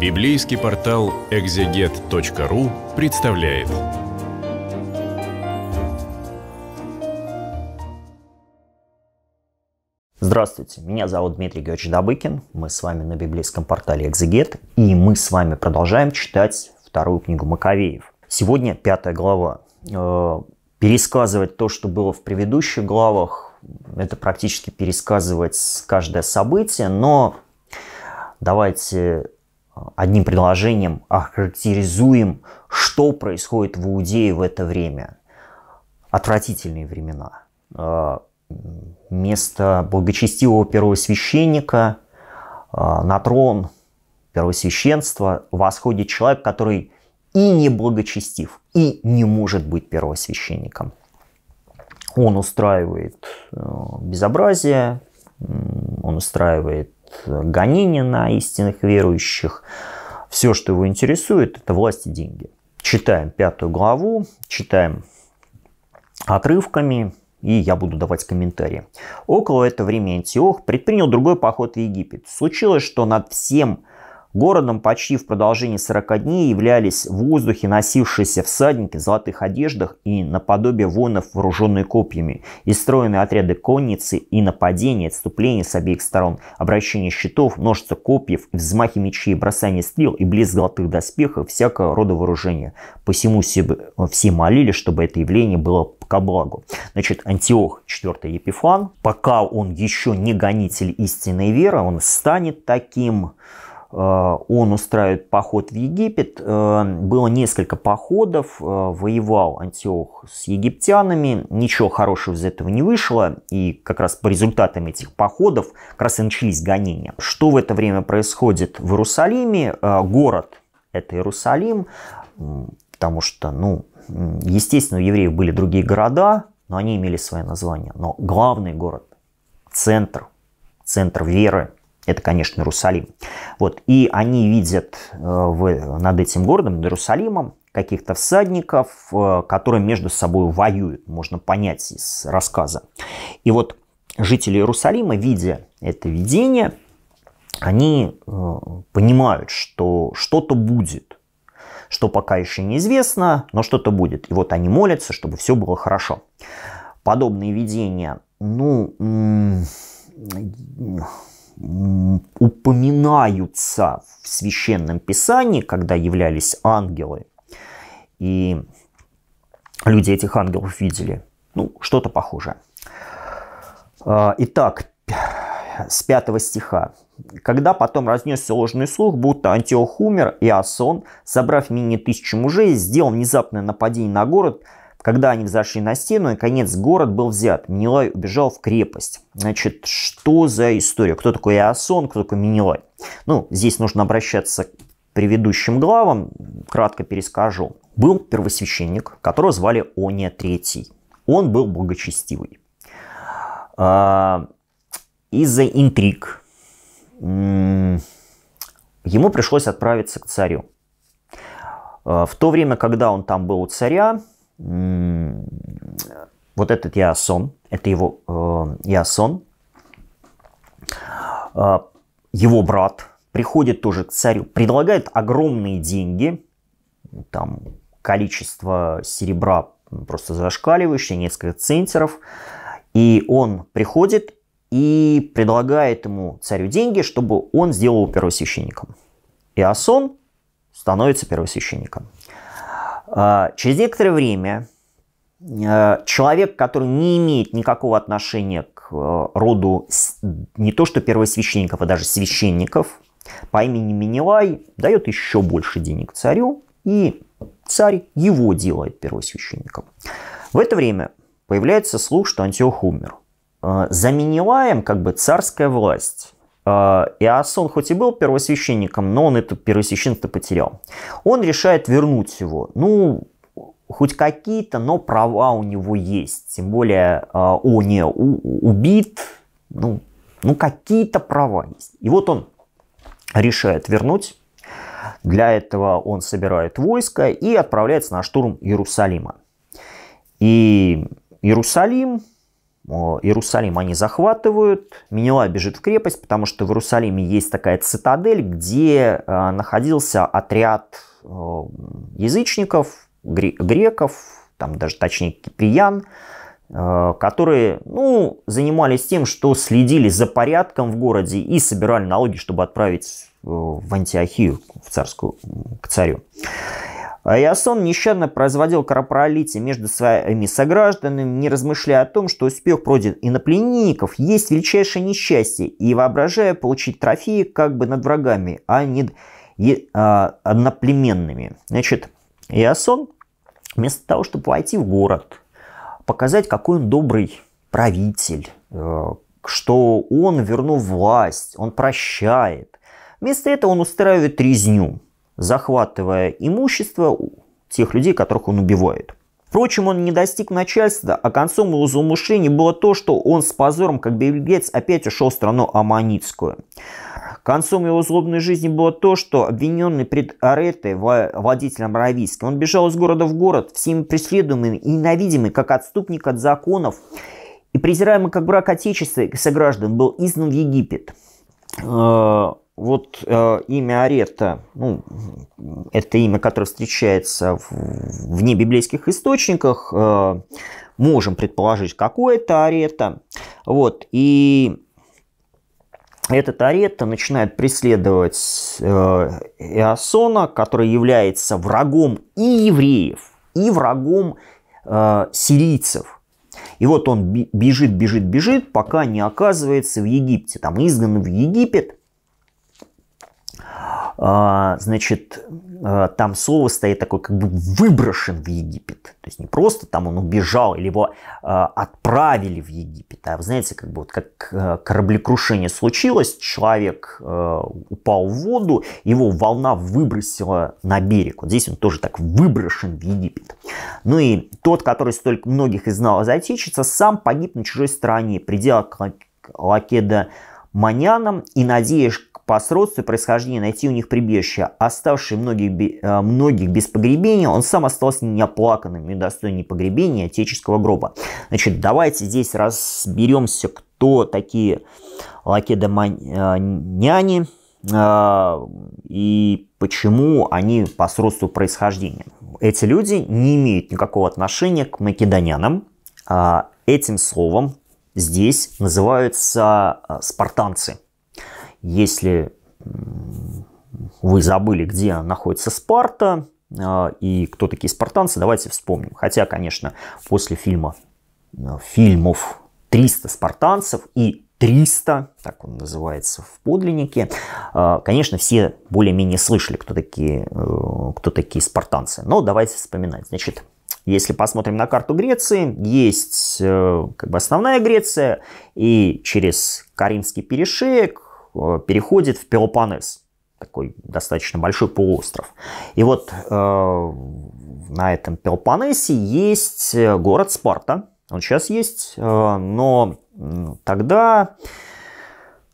Библейский портал экзегет.ру представляет. Здравствуйте, меня зовут Дмитрий Георгиевич Добыкин, мы с вами на библейском портале Экзегет, и мы с вами продолжаем читать вторую книгу Маковеев. Сегодня пятая глава. Э, пересказывать то, что было в предыдущих главах, это практически пересказывать каждое событие, но давайте одним предложением охарактеризуем, что происходит в Иудее в это время. Отвратительные времена. А, место благочестивого первосвященника а, на трон первосвященства восходит человек, который и не благочестив, и не может быть первосвященником. Он устраивает э, безобразие, он устраивает гонения на истинных верующих. Все, что его интересует, это власть и деньги. Читаем пятую главу, читаем отрывками, и я буду давать комментарии. Около этого времени Антиох предпринял другой поход в Египет. Случилось, что над всем Городом почти в продолжении 40 дней являлись в воздухе носившиеся всадники в золотых одеждах и наподобие воинов вооруженные копьями, и стройные отряды конницы и нападения, отступления с обеих сторон, обращение щитов, множество копьев, взмахи мечей, бросание стрел и близко золотых доспехов, всякого рода вооружения. Посему э, все молили, чтобы это явление было ко благу. Значит, Антиох IV Епифан, пока он еще не гонитель истинной веры, он станет таким Э, он устраивает поход в Египет. Э, было несколько походов, э, воевал Антиох с египтянами, ничего хорошего из этого не вышло, и как раз по результатам этих походов как раз и начались гонения. Что в это время происходит в Иерусалиме? Город – это Иерусалим, потому что, ну, естественно, у евреев были другие города, но они имели свое название. Но главный город, центр, центр веры – это, конечно, Иерусалим. Вот. И они видят э, в, над этим городом, над Иерусалимом, каких-то всадников, э, которые между собой воюют, можно понять из рассказа. И вот жители Иерусалима, видя это видение, они э, понимают, что что-то будет, что пока еще неизвестно, но что-то будет. И вот они молятся, чтобы все было хорошо. Подобные видения, ну, упоминаются в священном писании, когда являлись ангелы, и люди этих ангелов видели. Ну, что-то похожее. А, итак, с пятого стиха. «Когда потом разнесся ложный слух, будто Антиох умер, и Асон, собрав менее тысячи мужей, сделал внезапное нападение на город – когда они взошли на стену, наконец город был взят. Минилай убежал в крепость. Значит, что за история? Кто такой Иосон, кто такой Минилай? Ну, здесь нужно обращаться к предыдущим главам, кратко перескажу. Был первосвященник, которого звали Ония третий. Он был благочестивый. А, из-за интриг ему пришлось отправиться к царю. А, в то время, когда он там был у царя, вот этот Ясон, это его э, Ясон, э, его брат приходит тоже к царю, предлагает огромные деньги, там количество серебра просто зашкаливающее, несколько центеров, и он приходит и предлагает ему царю деньги, чтобы он сделал его первосвященником. Иосон становится первосвященником. А, через некоторое время а, человек, который не имеет никакого отношения к э, роду не то что первосвященников, а даже священников, по имени Минилай, дает еще больше денег царю, и царь его делает первосвященником. В это время появляется слух, что Антиох умер. А, за Минилаем как бы царская власть Э, Иоас, он хоть и был первосвященником, но он это первосвященство потерял. Он решает вернуть его. Ну, хоть какие-то, но права у него есть. Тем более, э, о, не, у, убит, ну, ну какие-то права есть. И вот он решает вернуть. Для этого он собирает войско и отправляется на штурм Иерусалима. И Иерусалим Иерусалим они захватывают, Менелай бежит в крепость, потому что в Иерусалиме есть такая цитадель, где э, находился отряд э, язычников, греков, там даже точнее киприян, э, которые ну, занимались тем, что следили за порядком в городе и собирали налоги, чтобы отправить в Антиохию в царскую, к царю. Иосон нещадно производил кровопролитие между своими согражданами, не размышляя о том, что успех против иноплеменников есть величайшее несчастье, и воображая получить трофеи как бы над врагами, а не а, одноплеменными. Значит, Иосон вместо того, чтобы войти в город, показать, какой он добрый правитель, э, что он вернул власть, он прощает, вместо этого он устраивает резню захватывая имущество тех людей, которых он убивает. Впрочем, он не достиг начальства, а концом его замышлений было то, что он с позором, как беглец, опять ушел в страну Аманицкую. Концом его злобной жизни было то, что обвиненный пред Аретой, водителем Равийска, он бежал из города в город, всеми преследуемый и ненавидимый, как отступник от законов, и презираемый как брак Отечества и сограждан, был изнан в Египет. Э, вот э, имя Арета, ну, это имя, которое встречается в, в небиблейских источниках, э, можем предположить, какое это Арета. Вот, и этот Арета начинает преследовать э, Иосона, который является врагом и евреев, и врагом э, сирийцев. И вот он бежит, бежит, бежит, пока не оказывается в Египте. Там изгнан в Египет – а, значит, э, там слово стоит такой, как бы выброшен в Египет. То есть не просто там он убежал или его э, отправили в Египет, а вы знаете, как бы вот как э, кораблекрушение случилось, человек упал в воду, его волна выбросила на берег. Вот здесь он тоже так выброшен в Египет. Ну и тот, который столько многих изнал знал из Отечества, сам погиб на чужой стороне, придя к Лакеда Маняном и надеешь по сродству происхождения найти у них прибежище, оставший многих, э, многих без погребения, он сам остался неоплаканным и достоин погребения а отеческого гроба. Значит, давайте здесь разберемся, кто такие лакедомоняне э, и почему они по сродству происхождения. Эти люди не имеют никакого отношения к македонянам. А этим словом здесь называются э, спартанцы – если вы забыли, где находится Спарта а, и кто такие спартанцы, давайте вспомним. Хотя, конечно, после фильма, э, фильмов 300 спартанцев и 300, так он называется в подлиннике. А, конечно, все более-менее слышали, кто такие, э, кто такие спартанцы. Но давайте вспоминать. Значит, если посмотрим на карту Греции, есть э, как бы основная Греция, и через Каримский перешеек Э, переходит в Пелопонес, такой достаточно большой полуостров. И вот э, на этом Пелопоннесе есть э, город Спарта. Он сейчас есть, э, но тогда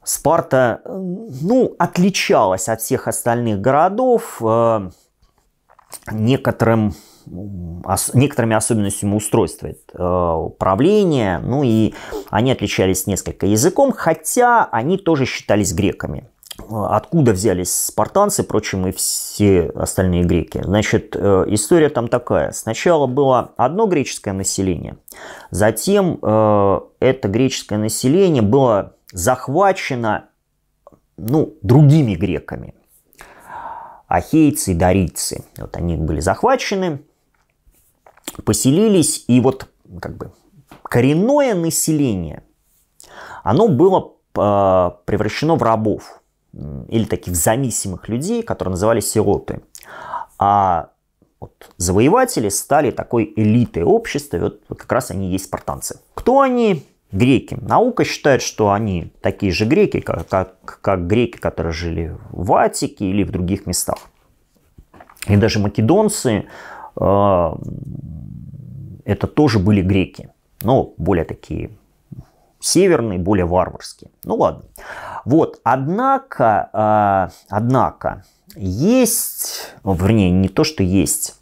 Спарта, ну, отличалась от всех остальных городов э, некоторым ос- некоторыми особенностями устройства э, правления, ну и они отличались несколько языком, хотя они тоже считались греками. Э, откуда взялись спартанцы, впрочем, и все остальные греки? Значит, э, история там такая. Сначала было одно греческое население, затем э, это греческое население было захвачено ну, другими греками – ахейцы и дарийцы. Вот они были захвачены, поселились, и вот как бы коренное население, оно было э, превращено в рабов или таких зависимых людей, которые назывались сироты. А вот завоеватели стали такой элитой общества, и вот как раз они есть спартанцы. Кто они? Греки. Наука считает, что они такие же греки, как, как, как греки, которые жили в Атике или в других местах. И даже македонцы а, это тоже были греки, но более такие северные, более варварские. Ну ладно. Вот, однако, а, однако есть, вернее, не то, что есть,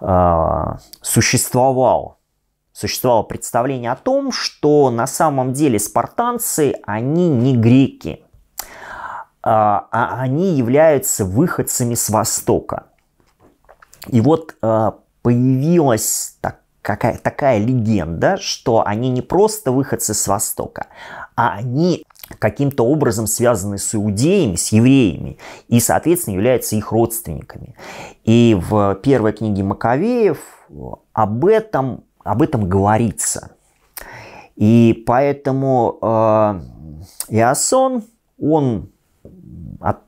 а, существовал существовало представление о том, что на самом деле спартанцы, они не греки, а они являются выходцами с Востока. И вот э, появилась так, какая, такая легенда, что они не просто выходцы с Востока, а они каким-то образом связаны с иудеями, с евреями, и, соответственно, являются их родственниками. И в первой книге Маковеев об этом, об этом говорится. И поэтому э, Иосон, он от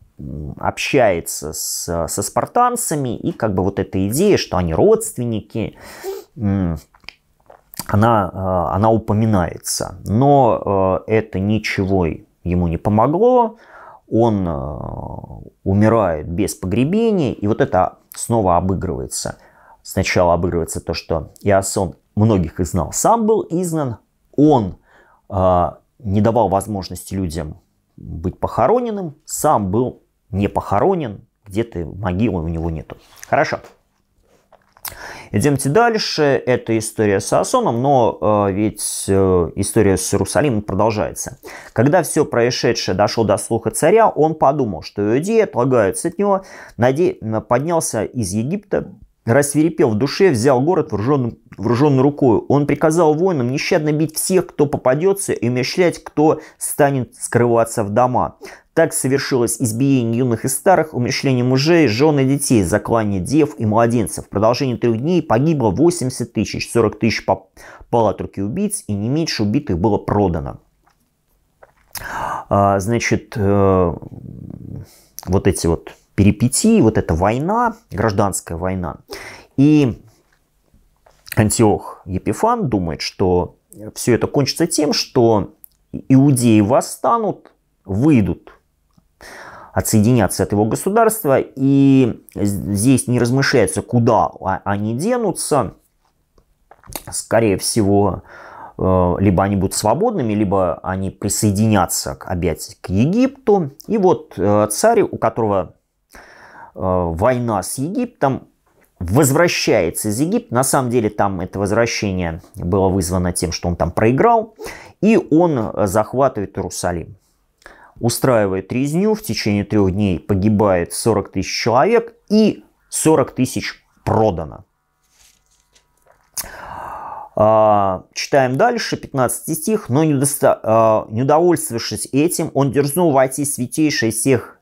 общается с, со спартанцами, и как бы вот эта идея, что они родственники, она, э, она упоминается. Но э, это ничего ему не помогло, он э, умирает без погребения, и вот это снова обыгрывается. Сначала обыгрывается то, что Иосон многих изнал сам был изнан, он не давал возможности людям быть похороненным, сам был не похоронен, где-то могилы у него нету. Хорошо. Идемте дальше. Это история с Асоном, но э, ведь э, история с Иерусалимом продолжается. Когда все происшедшее дошло до слуха царя, он подумал, что иудеи отлагаются от него, наде... поднялся из Египта, рассверепел в душе, взял город вооруженным, вооруженной рукой. Он приказал воинам нещадно бить всех, кто попадется, и умерщвлять, кто станет скрываться в дома. Так совершилось избиение юных и старых, умершление мужей, жены, и детей, заклание дев и младенцев. В продолжении трех дней погибло 80 тысяч, 40 тысяч попало от руки убийц, и не меньше убитых было продано. А, значит, э, вот эти вот перипетии, вот эта война, гражданская война. И Антиох Епифан думает, что все это кончится тем, что иудеи восстанут, выйдут отсоединяться от его государства, и здесь не размышляется, куда они денутся. Скорее всего, э, либо они будут свободными, либо они присоединятся опять к Египту. И вот э, царь, у которого э, война с Египтом, возвращается из Египта. На самом деле там это возвращение было вызвано тем, что он там проиграл. И он захватывает Иерусалим устраивает резню, в течение трех дней погибает 40 тысяч человек и 40 тысяч продано. А, читаем дальше, 15 стих. «Но недоста... а, этим, он дерзнул войти святейший всех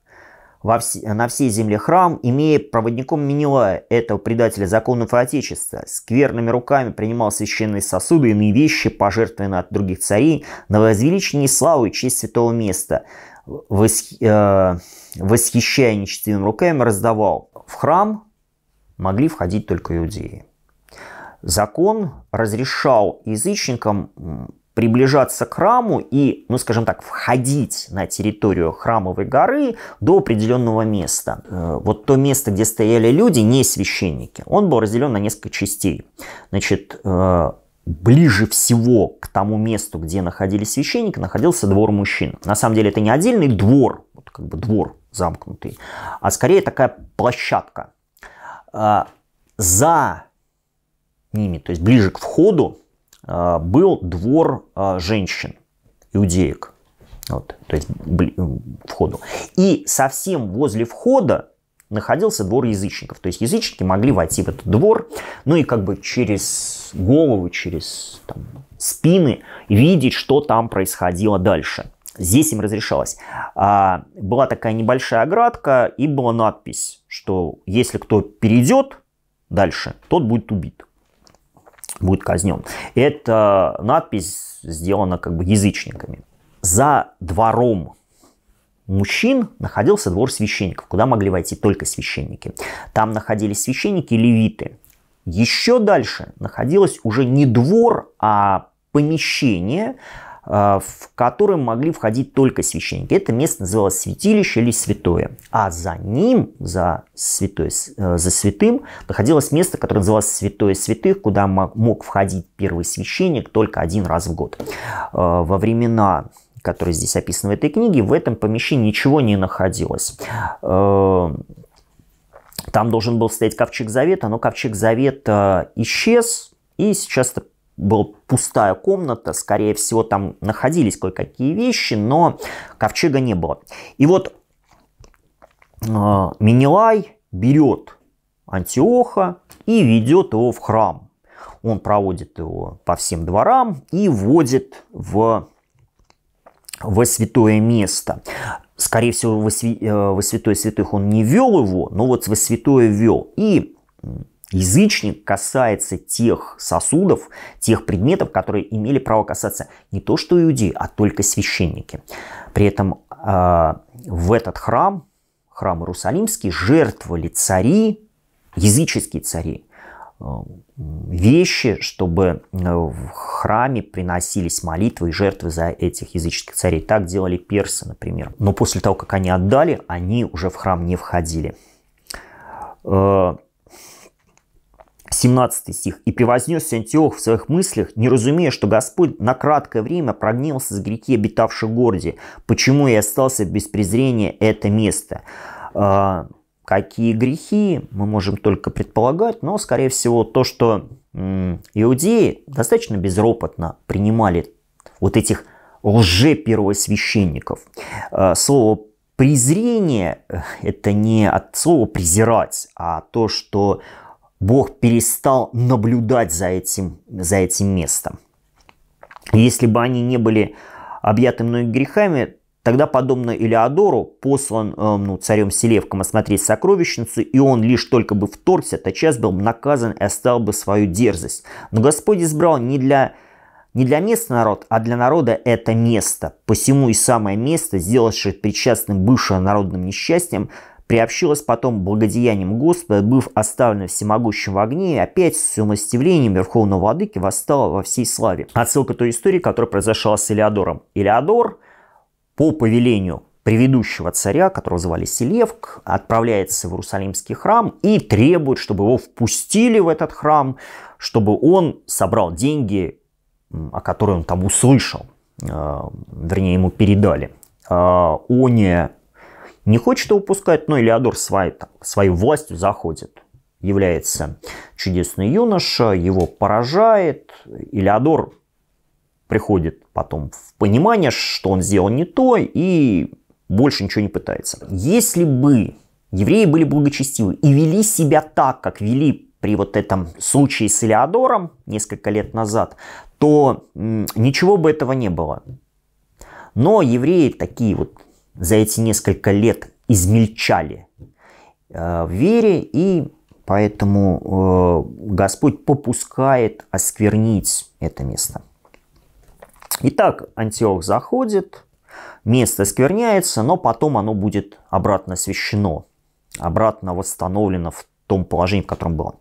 во вс... на всей земле храм, имея проводником Минилая, этого предателя законов и Отечества. Скверными руками принимал священные сосуды иные вещи, пожертвованные от других царей, на возвеличение славы и честь святого места. Э, восхищая нечестивыми руками, раздавал. В храм могли входить только иудеи. Закон разрешал язычникам приближаться к храму и, ну скажем так, входить на территорию храмовой горы до определенного места. Э, вот то место, где стояли люди, не священники, он был разделен на несколько частей. Значит, э, ближе всего к тому месту, где находились священники, находился двор мужчин. На самом деле это не отдельный двор, вот как бы двор замкнутый, а скорее такая площадка. А, за ними, то есть ближе к входу, а, был двор а, женщин, иудеек. Вот, то есть входу. И совсем возле входа находился двор язычников. То есть язычники могли войти в этот двор, ну и как бы через голову, через там, спины видеть, что там происходило дальше. Здесь им разрешалось. А, была такая небольшая оградка и была надпись, что если кто перейдет дальше, тот будет убит, будет казнен. Эта надпись сделана как бы язычниками. За двором мужчин находился двор священников, куда могли войти только священники. Там находились священники и левиты. Еще дальше находилось уже не двор, а помещение, э, в котором могли входить только священники. Это место называлось святилище или святое. А за ним, за, святой, э, за святым, находилось место, которое называлось святое святых, куда мог входить первый священник только один раз в год. Э, во времена который здесь описан в этой книге, в этом помещении ничего не находилось. Эм, там должен был стоять ковчег завета, но ковчег завета э, исчез, и сейчас это была пустая комната, скорее всего, там находились кое-какие вещи, но ковчега не было. И вот э, Минилай берет Антиоха и ведет его в храм. Он проводит его по всем дворам и вводит в во святое место. Скорее всего, во, сви... Э, во святое святых он не вел его, но вот во святое вел. И Язычник касается тех сосудов, тех предметов, которые имели право касаться не то что иудеи, а только священники. При этом э, в этот храм, храм Иерусалимский, жертвовали цари, языческие цари, Э, вещи, чтобы э, в храме приносились молитвы и жертвы за этих языческих царей. Так делали персы, например. Но после того, как они отдали, они уже в храм не входили. 17 э, стих. «И превознесся Антиох в своих мыслях, не разумея, что Господь на краткое время прогневался с греки, обитавших в городе, почему и остался без презрения это место». Какие грехи, мы можем только предполагать, но, скорее всего, то, что иудеи достаточно безропотно принимали вот этих лже-первосвященников. Э, слово презрение – это не от слова «презирать», а то, что Бог перестал наблюдать за этим, за этим местом. Если бы они не были объяты многими грехами, Тогда, подобно Илиадору, послан эм, ну, царем Селевком осмотреть сокровищницу, и он лишь только бы вторгся, тотчас был наказан и оставил бы свою дерзость. Но Господь избрал не для, не для места народ, а для народа это место. Посему и самое место, сделавшее причастным бывшее народным несчастьем, приобщилось потом благодеянием Господа, быв оставлено всемогущим в огне, и опять с умастивлением Верховного Владыки восстало во всей славе. Отсылка той истории, которая произошла с Илиадором. Илиадор – по повелению предыдущего царя, которого звали Селевк, отправляется в Иерусалимский храм и требует, чтобы его впустили в этот храм, чтобы он собрал деньги, о которых он там услышал, э, вернее, ему передали. Э, он не хочет его пускать, но Элеодор своей, там, своей властью заходит. Является чудесный юноша, его поражает. Элеодор приходит потом в понимание, что он сделал не то и больше ничего не пытается. Если бы евреи были благочестивы и вели себя так, как вели при вот этом случае с Илеодором несколько лет назад, то ничего бы этого не было. Но евреи такие вот за эти несколько лет измельчали э, в вере, и поэтому э, Господь попускает осквернить это место. Итак, Антиох заходит, место скверняется, но потом оно будет обратно освящено, обратно восстановлено в том положении, в котором было.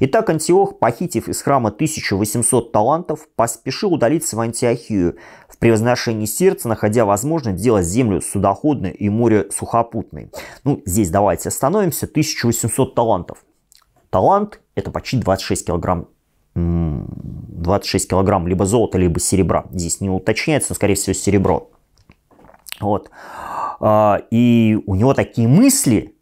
Итак, Антиох, похитив из храма 1800 талантов, поспешил удалиться в Антиохию, в превозношении сердца, находя возможность сделать землю судоходной и море сухопутной. Ну, здесь давайте остановимся. 1800 талантов. Талант – это почти 26 килограмм 26 килограмм либо золота, либо серебра. Здесь не уточняется, но, скорее всего, серебро. Вот. А, и у него такие мысли,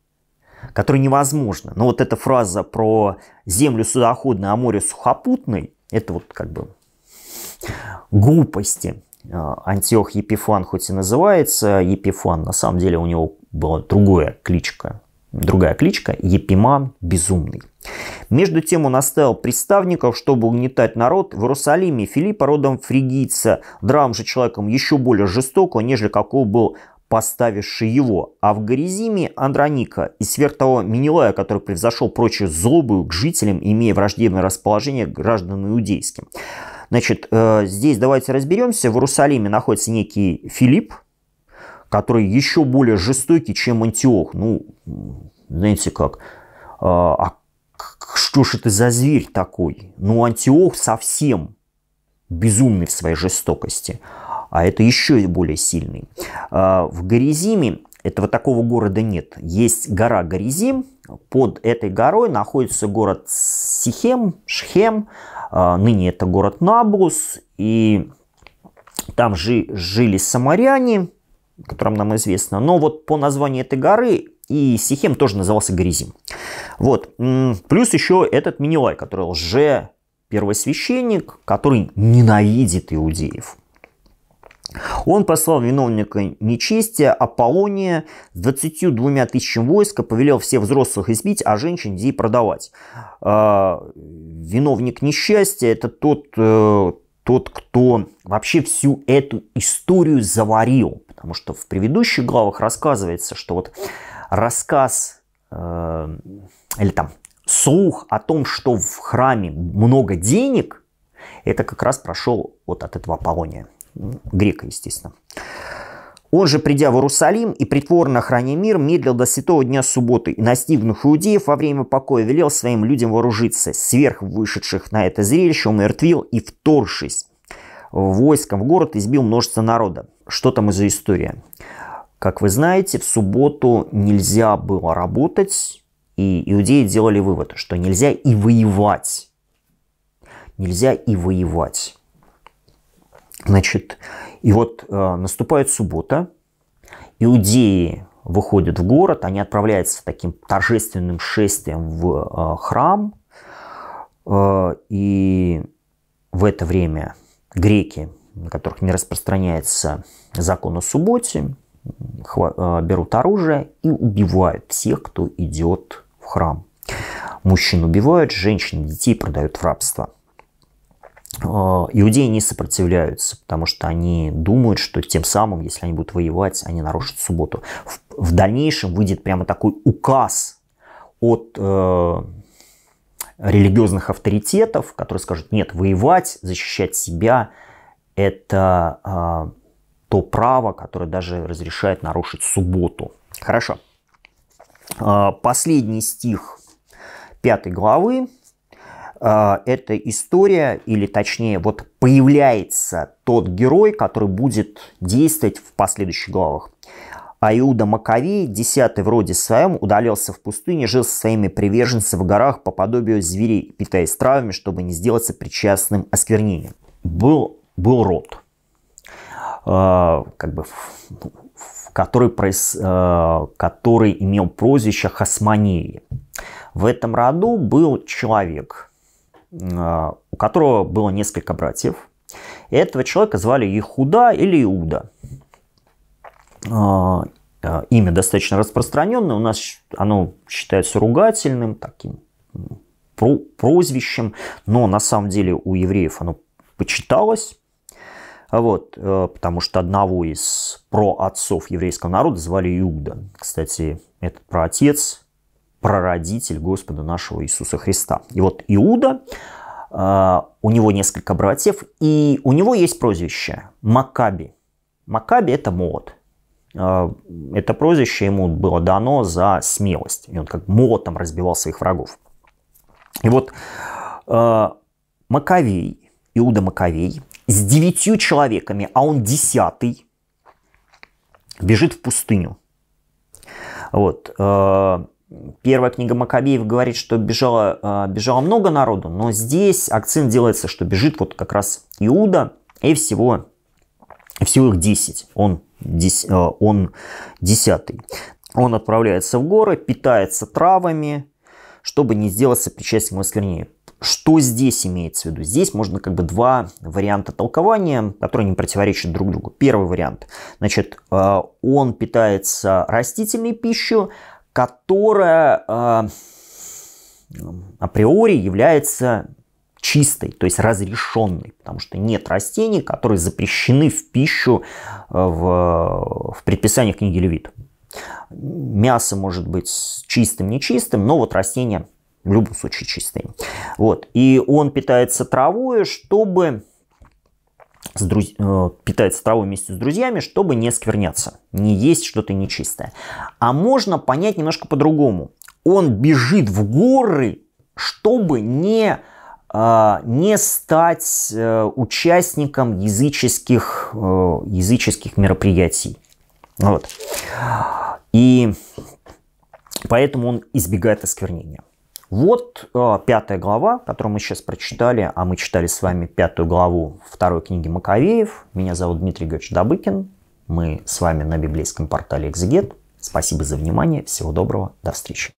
которые невозможно. Но вот эта фраза про землю судоходную, а море сухопутной, это вот как бы глупости. А, Антиох Епифан хоть и называется Епифан, на самом деле у него была другая кличка. Другая кличка – Епиман Безумный. Между тем он оставил представников, чтобы угнетать народ. В Иерусалиме Филиппа родом фригийца, драм же человеком еще более жестокого, нежели какого был поставивший его. А в Горизиме Андроника и сверх того Минилая, который превзошел прочую злобу к жителям, имея враждебное расположение к гражданам иудейским. Значит, э, здесь давайте разберемся. В Иерусалиме находится некий Филипп, который еще более жестокий, чем Антиох. Ну, знаете как, а, а что же это за зверь такой? Ну, Антиох совсем безумный в своей жестокости, а это еще и более сильный. А, в Горизиме этого такого города нет. Есть гора Горизим, под этой горой находится город Сихем, Шхем, а, ныне это город Набус, и там жили самаряне, которым нам известно. Но вот по названию этой горы и Сихем тоже назывался Гризим. Вот. Плюс еще этот Минилай, который лже первосвященник, который ненавидит иудеев. Он послал виновника нечестия Аполлония с 22 тысячами войска, повелел всех взрослых избить, а женщин детей продавать. А, виновник несчастья – это тот, э, тот, кто вообще всю эту историю заварил. Потому что в предыдущих главах рассказывается, что вот рассказ э, или там слух о том, что в храме много денег, это как раз прошел вот от этого Аполлония, грека, естественно. Он же, придя в Иерусалим и притворно храня мир, медлил до святого дня субботы и, настигнув иудеев во время покоя, велел своим людям вооружиться. Сверх вышедших на это зрелище он мертвил и, вторшись войском в город, избил множество народа. Что там из-за история? Как вы знаете, в субботу нельзя было работать, и иудеи делали вывод, что нельзя и воевать. Нельзя и воевать. Значит, и вот э, наступает суббота, иудеи выходят в город, они отправляются таким торжественным шествием в э, храм, э, и в это время греки, на которых не распространяется закон о субботе, а, берут оружие и убивают всех, кто идет в храм. Мужчин убивают, женщин, и детей продают в рабство. А, иудеи не сопротивляются, потому что они думают, что тем самым, если они будут воевать, они нарушат субботу. В, в дальнейшем выйдет прямо такой указ от э, религиозных авторитетов, которые скажут, нет, воевать, защищать себя, это а, то право, которое даже разрешает нарушить субботу. Хорошо. А, последний стих пятой главы. А, это история, или точнее, вот появляется тот герой, который будет действовать в последующих главах. А Иуда Маковей, десятый вроде своем, удалялся в пустыне, жил со своими приверженцами в горах по подобию зверей, питаясь травами, чтобы не сделаться причастным осквернением. Был, был род Э, как бы, который, э, который имел прозвище Хасманеи. В этом роду был человек, э, у которого было несколько братьев. И этого человека звали Ихуда или Иуда. Имя достаточно распространенное, у нас оно считается ругательным, таким прозвищем, но на самом деле у евреев оно почиталось. Вот, э, потому что одного из проотцов еврейского народа звали Иуда. Кстати, этот проотец, прародитель Господа нашего Иисуса Христа. И вот Иуда, э, у него несколько братьев, и у него есть прозвище Макаби. Макаби – это молот. Э, это прозвище ему было дано за смелость. И он как молотом разбивал своих врагов. И вот Маковей, Иуда Маковей, с девятью человеками, а он десятый, бежит в пустыню. Вот. Э, первая книга Макабеев говорит, что бежало, э, бежало много народу, но здесь акцент делается, что бежит вот как раз Иуда, и всего, всего их 10. Он, э, он десятый. Он отправляется в горы, питается травами, чтобы не сделаться причастным, к восквернению. Что здесь имеется в виду? Здесь можно как бы два варианта толкования, которые не противоречат друг другу. Первый вариант. Значит, э, он питается растительной пищей, которая э, априори является чистой, то есть разрешенной, потому что нет растений, которые запрещены в пищу э, в, в предписаниях книги Левит. Мясо может быть чистым, нечистым, но вот растения в любом случае чистые. Вот. И он питается травой, чтобы с друз... Э, питается травой вместе с друзьями, чтобы не скверняться, не есть что-то нечистое. А можно понять немножко по-другому. Он бежит в горы, чтобы не, э, не стать э, участником языческих, языческих мероприятий. Вот. И поэтому он избегает осквернения. Вот э, пятая глава, которую мы сейчас прочитали, а мы читали с вами пятую главу второй книги Маковеев. Меня зовут Дмитрий Георгиевич Добыкин. Мы с вами на библейском портале «Экзегет». Спасибо за внимание. Всего доброго. До встречи.